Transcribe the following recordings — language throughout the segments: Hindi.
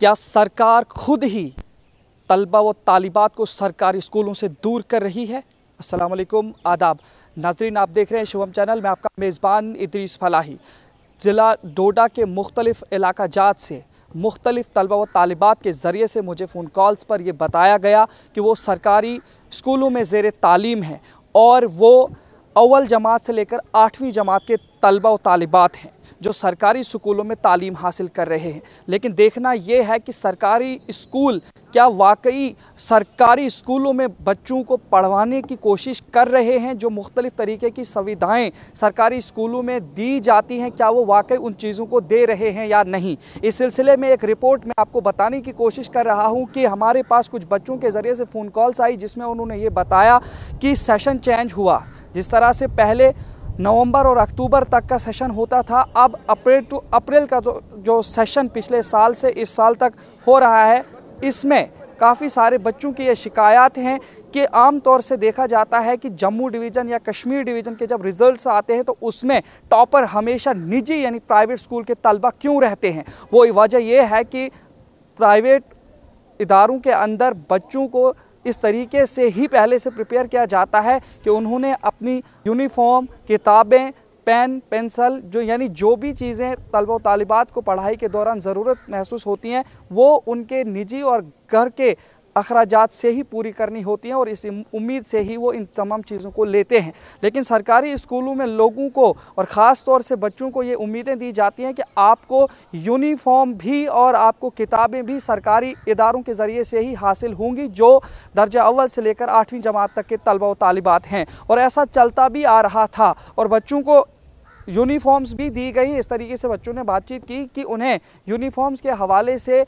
क्या सरकार खुद ही तलबा व तालिबात को सरकारी स्कूलों से दूर कर रही है असलम आदाब नाजरीन आप देख रहे हैं शुभम चैनल में आपका मेज़बान इदरीस फलाही ज़िला डोडा के मुख्तलिफ़ इलाका जात से मुख्तलिफ़ तलबा व तालिबात के ज़रिए से मुझे फ़ोन कॉल्स पर यह बताया गया कि वो सरकारी स्कूलों में ज़ेर तालीम है और वो अव्वल जमात से लेकर आठवीं जमात के तलबा व तालिबात हैं जो सरकारी स्कूलों में तालीम हासिल कर रहे हैं लेकिन देखना ये है कि सरकारी स्कूल क्या वाकई सरकारी स्कूलों में बच्चों को पढ़वाने की कोशिश कर रहे हैं जो मुख्तलिफ़ तरीके की सुविधाएं सरकारी स्कूलों में दी जाती हैं क्या वो वाकई उन चीज़ों को दे रहे हैं या नहीं इस सिलसिले में एक रिपोर्ट मैं आपको बताने की कोशिश कर रहा हूं कि हमारे पास कुछ बच्चों के ज़रिए से फ़ोन कॉल्स आई जिसमें उन्होंने ये बताया कि सेशन चेंज हुआ जिस तरह से पहले नवंबर और अक्टूबर तक का सेशन होता था अब अप्रैल टू अप्रैल का जो जो सेशन पिछले साल से इस साल तक हो रहा है इसमें काफ़ी सारे बच्चों की ये शिकायत हैं कि आम तौर से देखा जाता है कि जम्मू डिवीज़न या कश्मीर डिवीज़न के जब रिजल्ट्स आते हैं तो उसमें टॉपर हमेशा निजी यानी प्राइवेट स्कूल के तलबा क्यों रहते हैं वो वजह यह है कि प्राइवेट इदारों के अंदर बच्चों को इस तरीके से ही पहले से प्रिपेयर किया जाता है कि उन्होंने अपनी यूनिफॉर्म किताबें पेन पेंसिल जो यानी जो भी चीज़ें तलब तालिबात को पढ़ाई के दौरान ज़रूरत महसूस होती हैं वो उनके निजी और घर के अखराज से ही पूरी करनी होती हैं और इस उम्मीद से ही वो इन तमाम चीज़ों को लेते हैं लेकिन सरकारी स्कूलों में लोगों को और ख़ास तौर से बच्चों को ये उम्मीदें दी जाती हैं कि आपको यूनिफॉर्म भी और आपको किताबें भी सरकारी इदारों के ज़रिए से ही हासिल होंगी जो दर्जा अव्वल से लेकर आठवीं जमात तक के तलबा व तालिबात हैं और ऐसा चलता भी आ रहा था और बच्चों को यूनिफॉर्म्स भी दी गई इस तरीके से बच्चों ने बातचीत की कि उन्हें यूनिफॉर्म्स के हवाले से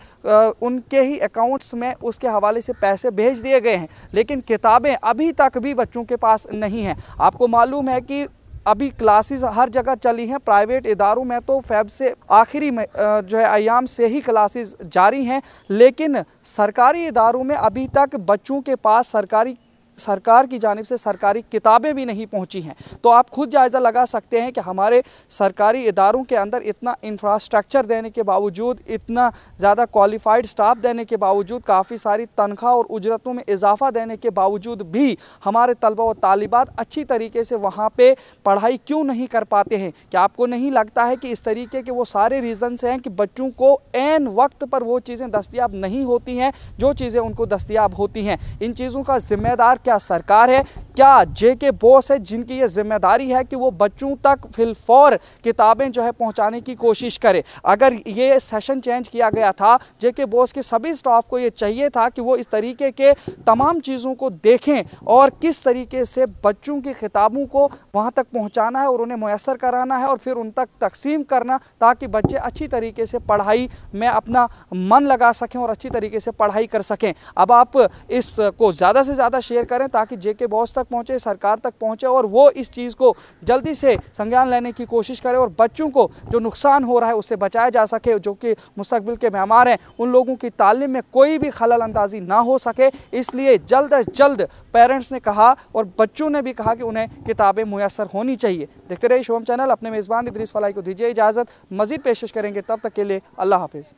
उनके ही अकाउंट्स में उसके हवाले से पैसे भेज दिए गए हैं लेकिन किताबें अभी तक भी बच्चों के पास नहीं हैं आपको मालूम है कि अभी क्लासेस हर जगह चली हैं प्राइवेट इदारों में तो फैब से आखिरी में जो है अयाम से ही क्लासेस जारी हैं लेकिन सरकारी इदारों में अभी तक बच्चों के पास सरकारी सरकार की जानब से सरकारी किताबें भी नहीं पहुंची हैं तो आप खुद जायज़ा लगा सकते हैं कि हमारे सरकारी इदारों के अंदर इतना इंफ्रास्ट्रक्चर देने के बावजूद इतना ज़्यादा क्वालिफाइड स्टाफ देने के बावजूद काफ़ी सारी तनख्वाह और उजरतों में इजाफा देने के बावजूद भी हमारे तलबा व तालिबात अच्छी तरीके से वहाँ पर पढ़ाई क्यों नहीं कर पाते हैं क्या आपको नहीं लगता है कि इस तरीके के वो सारे रीज़न्स हैं कि बच्चों को एन वक्त पर वो चीज़ें दस्तियाब नहीं होती हैं जो चीज़ें उनको दस्तियाब होती हैं इन चीज़ों का ज़िम्मेदार क्या सरकार है क्या जे के बोस है जिनकी ये जिम्मेदारी है कि वो बच्चों तक फिलफौर किताबें जो है पहुंचाने की कोशिश करे अगर ये सेशन चेंज किया गया था जे के बोस के सभी स्टाफ को ये चाहिए था कि वो इस तरीके के तमाम चीज़ों को देखें और किस तरीके से बच्चों की किताबों को वहाँ तक पहुँचाना है और उन्हें मैसर कराना है और फिर उन तक तकसीम करना ताकि बच्चे अच्छी तरीके से पढ़ाई में अपना मन लगा सकें और अच्छी तरीके से पढ़ाई कर सकें अब आप इसको ज़्यादा से ज़्यादा शेयर करें ताकि जे के बॉस तक पहुँचे सरकार तक पहुँचे और वो इस चीज़ को जल्दी से संज्ञान लेने की कोशिश करें और बच्चों को जो नुकसान हो रहा है उससे बचाया जा सके जो कि मुस्तबिल के मेहमान हैं उन लोगों की तालीम में कोई भी खलल अंदाजी ना हो सके इसलिए जल्द अज जल्द पेरेंट्स ने कहा और बच्चों ने भी कहा कि उन्हें किताबें मुयसर होनी चाहिए देखते रहिए शोम चैनल अपने मेज़बान इदरीस फलाई को दीजिए इजाज़त मज़ीद पेशिश करेंगे तब तक के लिए अल्लाह हाफिज़